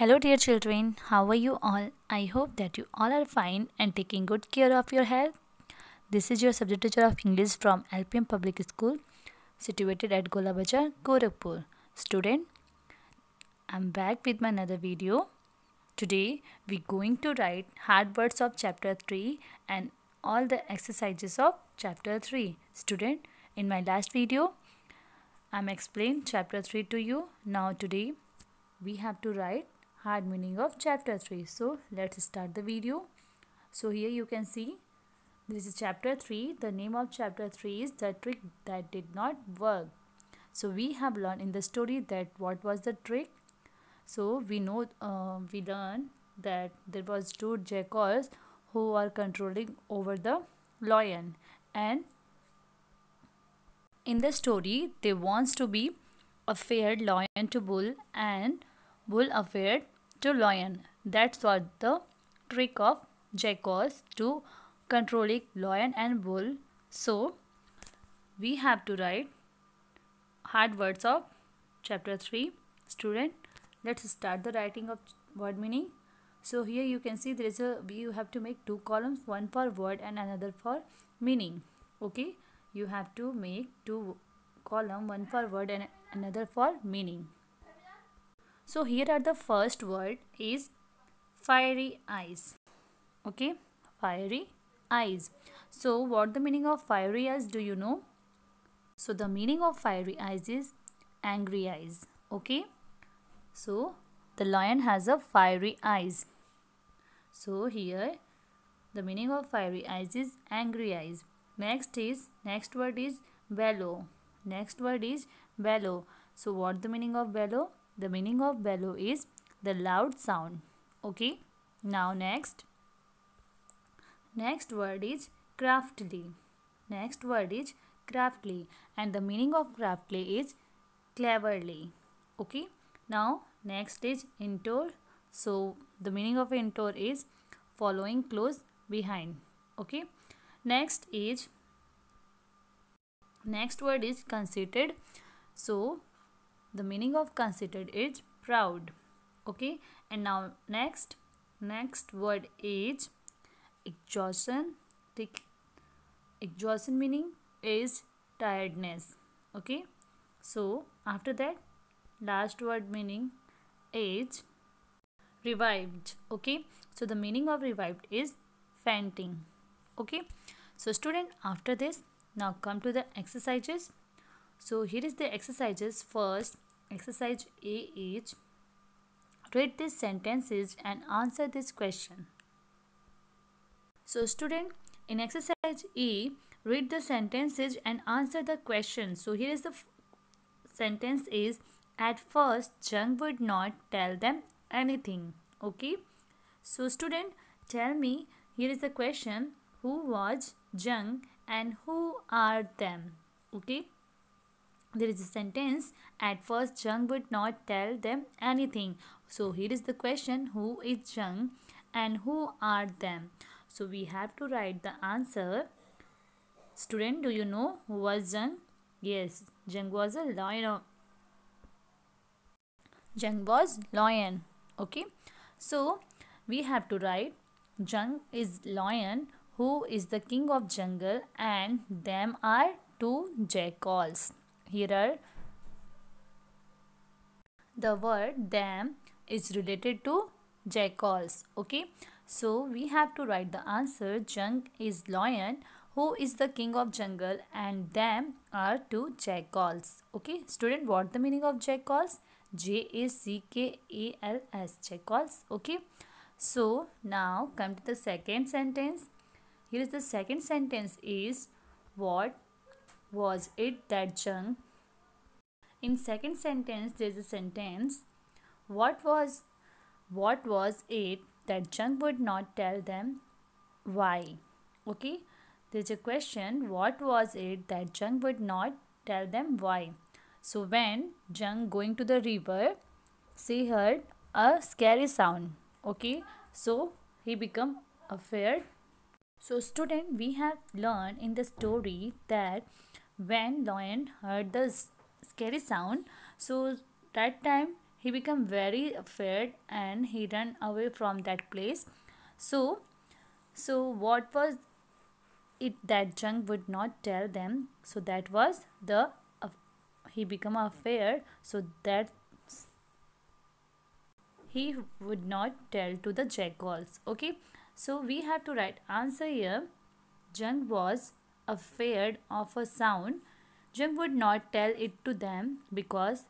Hello dear children, how are you all? I hope that you all are fine and taking good care of your health. This is your subject teacher of English from LPM Public School situated at Golabaja, Gorakhpur. Student, I'm back with my another video. Today we're going to write hard words of chapter 3 and all the exercises of chapter 3. Student, in my last video, I'm explained chapter 3 to you. Now today we have to write hard meaning of chapter 3 so let's start the video so here you can see this is chapter 3 the name of chapter 3 is the trick that did not work so we have learned in the story that what was the trick so we know uh, we learn that there was two jackals who are controlling over the lion and in the story they wants to be a fair lion to bull and bull affared to lion. That's what the trick of Jack was to controlling lion and bull. So we have to write hard words of chapter 3. Student, let's start the writing of word meaning. So here you can see there is a you have to make two columns one for word and another for meaning. Okay, you have to make two column one for word and another for meaning so here are the first word is fiery eyes okay fiery eyes so what the meaning of fiery eyes do you know so the meaning of fiery eyes is angry eyes okay so the lion has a fiery eyes so here the meaning of fiery eyes is angry eyes next is next word is bellow next word is bellow so what the meaning of bellow the meaning of bellow is the loud sound. Okay. Now next. Next word is craftily. Next word is craftily and the meaning of craftily is cleverly. Okay. Now next is intor. So the meaning of intor is following close behind. Okay. Next is next word is conceited. So the meaning of considered is proud okay and now next next word is exhaustion exhaustion meaning is tiredness okay so after that last word meaning is revived okay so the meaning of revived is fainting okay so student after this now come to the exercises so here is the exercises first Exercise A is read these sentences and answer this question. So student, in exercise E, read the sentences and answer the question. So here is the sentence is at first Jung would not tell them anything. Okay. So student, tell me here is the question who was Jung and who are them? Okay there is a sentence at first Zhang would not tell them anything. So here is the question who is Zhang and who are them? So we have to write the answer. Student, do you know who was Zhang? Yes, Zhang was a lion. Zhang was lion. Okay. So we have to write Zhang is lion who is the king of jungle and them are two jackals here are the word them is related to jackals okay so we have to write the answer Jung is lion who is the king of jungle and them are two jackals okay student what the meaning of jackals j a c k a l s jackals okay so now come to the second sentence here is the second sentence is what was it that Jung? In second sentence, there is a sentence. What was what was it that Jung would not tell them why? Okay, there's a question. What was it that Jung would not tell them why? So when Jung going to the river, she heard a scary sound. Okay, so he become afraid. So student, we have learned in the story that when Lion heard the scary sound, so that time he became very afraid and he ran away from that place. So, so what was it that Jung would not tell them? So that was the he became afraid. So that he would not tell to the jackals. Okay, so we have to write answer here. Jung was afraid of a sound, Jim would not tell it to them because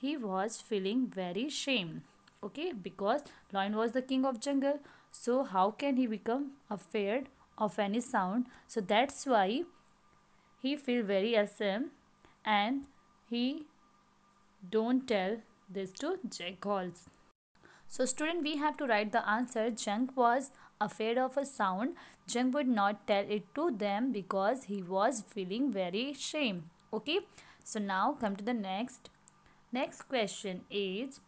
he was feeling very shame. Okay, because lion was the king of jungle. So how can he become afraid of any sound? So that's why he feel very ashamed and he don't tell this to Jack Halls. So student, we have to write the answer. Junk was afraid of a sound. Junk would not tell it to them because he was feeling very shame. Okay. So now come to the next. Next question is,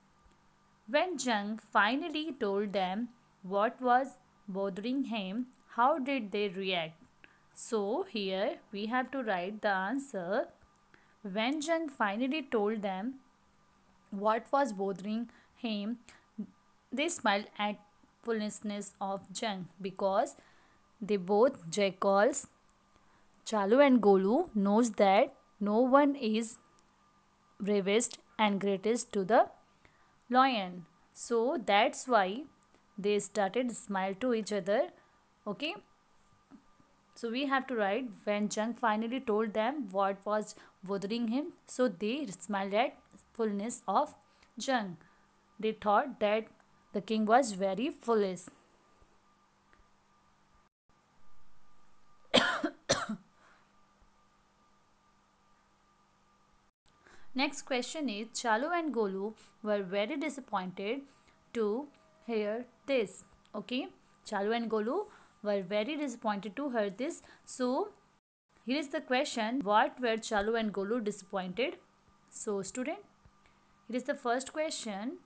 when Jung finally told them what was bothering him, how did they react? So here we have to write the answer. When Jung finally told them what was bothering him, they smiled at foolishness of Jang because they both jackals, Chalu and Golu, knows that no one is bravest and greatest to the lion. So that's why they started smile to each other. Okay. So we have to write when Jung finally told them what was bothering him. So they smiled at fullness of Jung. They thought that the king was very foolish. Next question is Chalu and Golu were very disappointed to hear this. Okay, Chalu and Golu were very disappointed to hear this. So, here is the question What were Chalu and Golu disappointed? So, student, here is the first question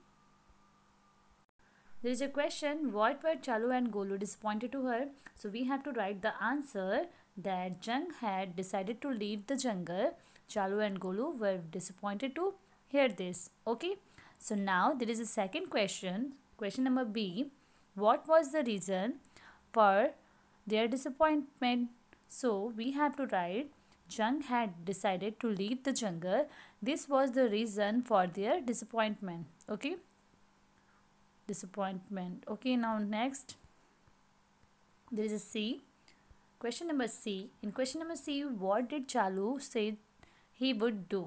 there is a question, what were Chalu and Golu disappointed to her? So we have to write the answer that Jung had decided to leave the jungle. Chalu and Golu were disappointed to hear this. Okay. So now there is a second question. Question number B. What was the reason for their disappointment? So we have to write Jung had decided to leave the jungle. This was the reason for their disappointment. Okay disappointment okay now next there is a c question number c in question number c what did chalu say he would do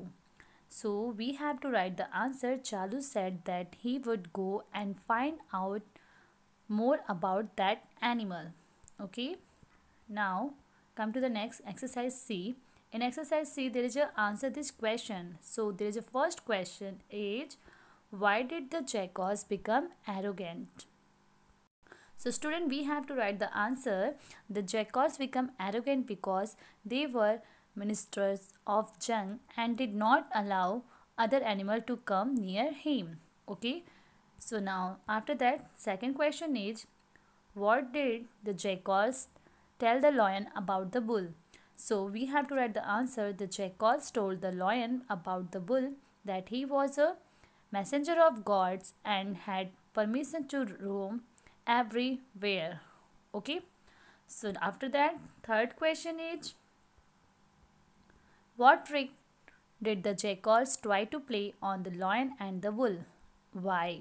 so we have to write the answer chalu said that he would go and find out more about that animal okay now come to the next exercise c in exercise c there is your answer this question so there is a first question age why did the Jackals become arrogant? So student, we have to write the answer. The Jackals become arrogant because they were ministers of Jung and did not allow other animal to come near him. Okay. So now after that, second question is, what did the Jackals tell the lion about the bull? So we have to write the answer. The Jackals told the lion about the bull that he was a messenger of gods and had permission to roam everywhere okay so after that third question is what trick did the jackals try to play on the lion and the wolf? Why?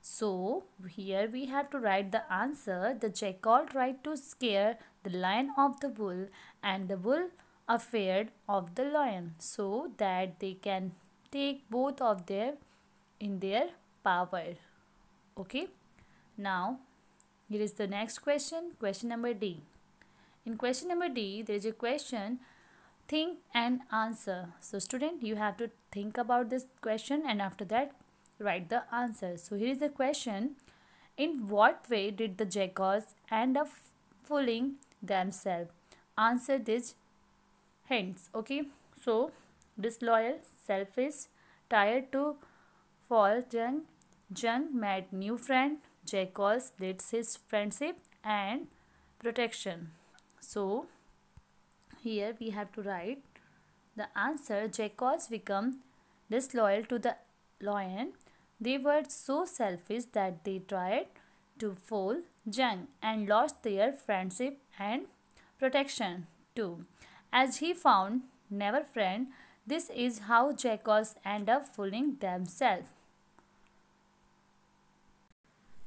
So, here we have to write the answer. The jackal tried to scare the lion of the wool and the wool afraid of the lion so that they can take both of their in their power okay now here is the next question question number d in question number d there is a question think and answer so student you have to think about this question and after that write the answer so here is the question in what way did the jackals end up fooling themselves answer this. Hence, okay so disloyal selfish tired to Paul Jung. Jung met new friend. Jackals. That's his friendship and protection. So here we have to write the answer. Jackals become disloyal to the lion. They were so selfish that they tried to fool Jung and lost their friendship and protection too. As he found never friend, this is how jackals end up fooling themselves.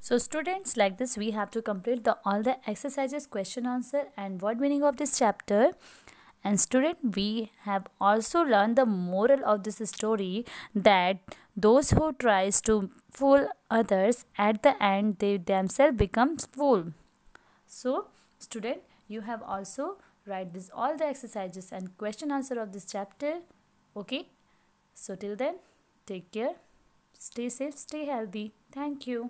So students like this we have to complete the all the exercises question answer and word meaning of this chapter and student we have also learned the moral of this story that those who tries to fool others at the end they themselves become fool. So student you have also write this all the exercises and question answer of this chapter okay so till then take care stay safe stay healthy thank you